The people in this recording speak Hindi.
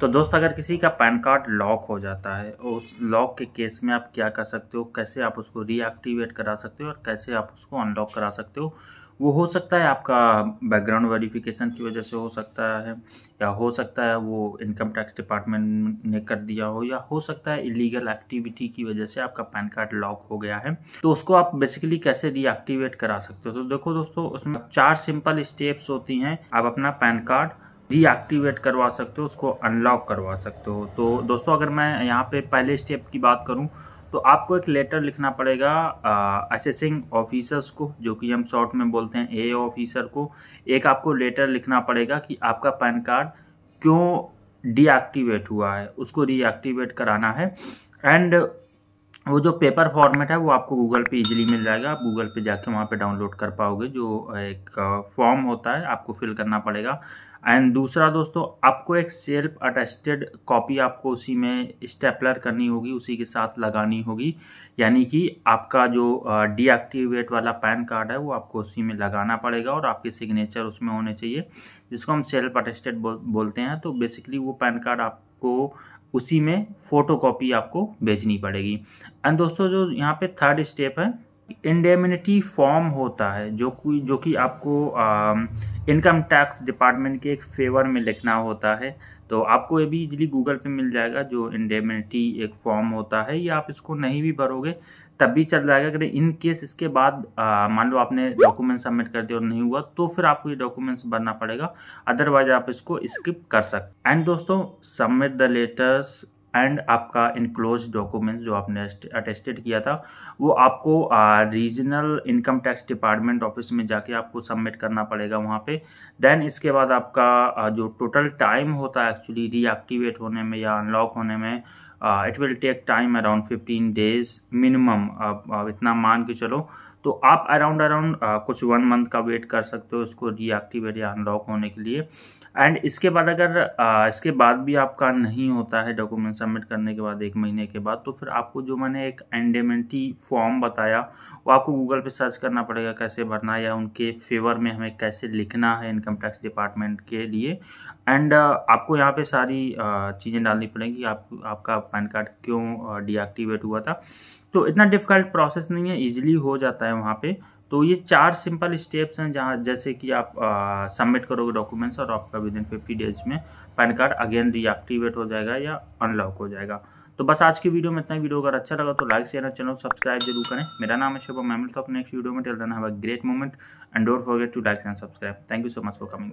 तो दोस्त अगर किसी का पैन कार्ड लॉक हो जाता है उस लॉक के केस में आप क्या कर सकते हो कैसे आप उसको रीएक्टिवेट करा सकते हो और कैसे आप उसको अनलॉक करा सकते हो वो हो सकता है आपका बैकग्राउंड वेरिफिकेशन की वजह से हो सकता है या हो सकता है वो इनकम टैक्स डिपार्टमेंट ने कर दिया हो या हो सकता है इलीगल एक्टिविटी की वजह से आपका पैन कार्ड लॉक हो गया है तो उसको आप बेसिकली कैसे रीएक्टिवेट करा सकते हो तो देखो दोस्तों उसमें चार सिंपल स्टेप्स होती हैं आप अपना पैन कार्ड डीएक्टिवेट करवा सकते हो उसको अनलॉक करवा सकते हो तो दोस्तों अगर मैं यहाँ पे पहले स्टेप की बात करूँ तो आपको एक लेटर लिखना पड़ेगा असेसिंग ऑफिसर्स को जो कि हम शॉर्ट में बोलते हैं ए ऑफिसर को एक आपको लेटर लिखना पड़ेगा कि आपका पैन कार्ड क्यों डीएक्टिवेट हुआ है उसको रीएक्टिवेट कराना है एंड वो जो पेपर फॉर्मेट है वो आपको गूगल पे इजीली मिल जाएगा आप गूगल पे जाके वहाँ पे डाउनलोड कर पाओगे जो एक फॉर्म होता है आपको फिल करना पड़ेगा एंड दूसरा दोस्तों आपको एक सेल्फ अटेस्टेड कॉपी आपको उसी में स्टेपलर करनी होगी उसी के साथ लगानी होगी यानी कि आपका जो डीएक्टिवेट वाला पैन कार्ड है वो आपको उसी में लगाना पड़ेगा और आपके सिग्नेचर उसमें होने चाहिए जिसको हम सेल्फ अटेस्टेड बोलते हैं तो बेसिकली वो पैन कार्ड आपको उसी में फ़ोटो कॉपी आपको भेजनी पड़ेगी एंड दोस्तों जो यहाँ पे थर्ड स्टेप है इंडेमिनिटी फॉर्म होता है जो कि जो कि आपको इनकम टैक्स डिपार्टमेंट के एक फेवर में लिखना होता है तो आपको ये भी इजिली गूगल पे मिल जाएगा जो इंडेमिनिटी एक फॉर्म होता है या आप इसको नहीं भी भरोगे तब भी चल जाएगा अगर इन केस इसके बाद मान लो आपने डॉक्यूमेंट सबमिट कर दिया और नहीं हुआ तो फिर आपको ये डॉक्यूमेंट्स भरना पड़ेगा अदरवाइज आप इसको स्किप कर सकते एंड दोस्तों सबमिट द लेटर्स एंड आपका इनक्लोज डॉक्यूमेंट्स जो आपने अटेस्टेड किया था वो आपको regional income tax department office में जाके आपको सबमिट करना पड़ेगा वहाँ पे देन इसके बाद आपका जो टोटल टाइम होता है एक्चुअली रीएक्टिवेट होने में या अनलॉक होने में it will take time around fifteen days minimum आप इतना मान के चलो तो आप अराउंड अराउंड कुछ वन मंथ का वेट कर सकते हो इसको रीएक्टिवेट या अनलॉक होने के लिए एंड इसके बाद अगर आ, इसके बाद भी आपका नहीं होता है डॉक्यूमेंट सबमिट करने के बाद एक महीने के बाद तो फिर आपको जो मैंने एक एंडेमेंटी फॉर्म बताया वो आपको गूगल पे सर्च करना पड़ेगा कैसे भरना या उनके फेवर में हमें कैसे लिखना है इनकम टैक्स डिपार्टमेंट के लिए एंड आपको यहाँ पर सारी चीज़ें डालनी पड़ेंगी आप आपका पैन कार्ड क्यों डिएक्टिवेट हुआ था तो इतना डिफ़िकल्ट प्रोसेस नहीं है ईजिली हो जाता है वहाँ पर तो ये चार सिंपल स्टेप्स हैं जहाँ जैसे कि आप सबमिट करोगे डॉक्यूमेंट्स और आपका विद इन फिफ्टी डेज में पैन कार्ड अगेन रीएक्टिवेट हो जाएगा या अनलॉक हो जाएगा तो बस आज की वीडियो में इतना ही वीडियो अगर अच्छा लगा तो लाइक शेयर और चैनल सब्सक्राइब जरूर करें मेरा नाम है शुभम मैम तो नेक्स्ट वीडियो में टेल देना है great moment and don't forget to like and subscribe thank you so much for coming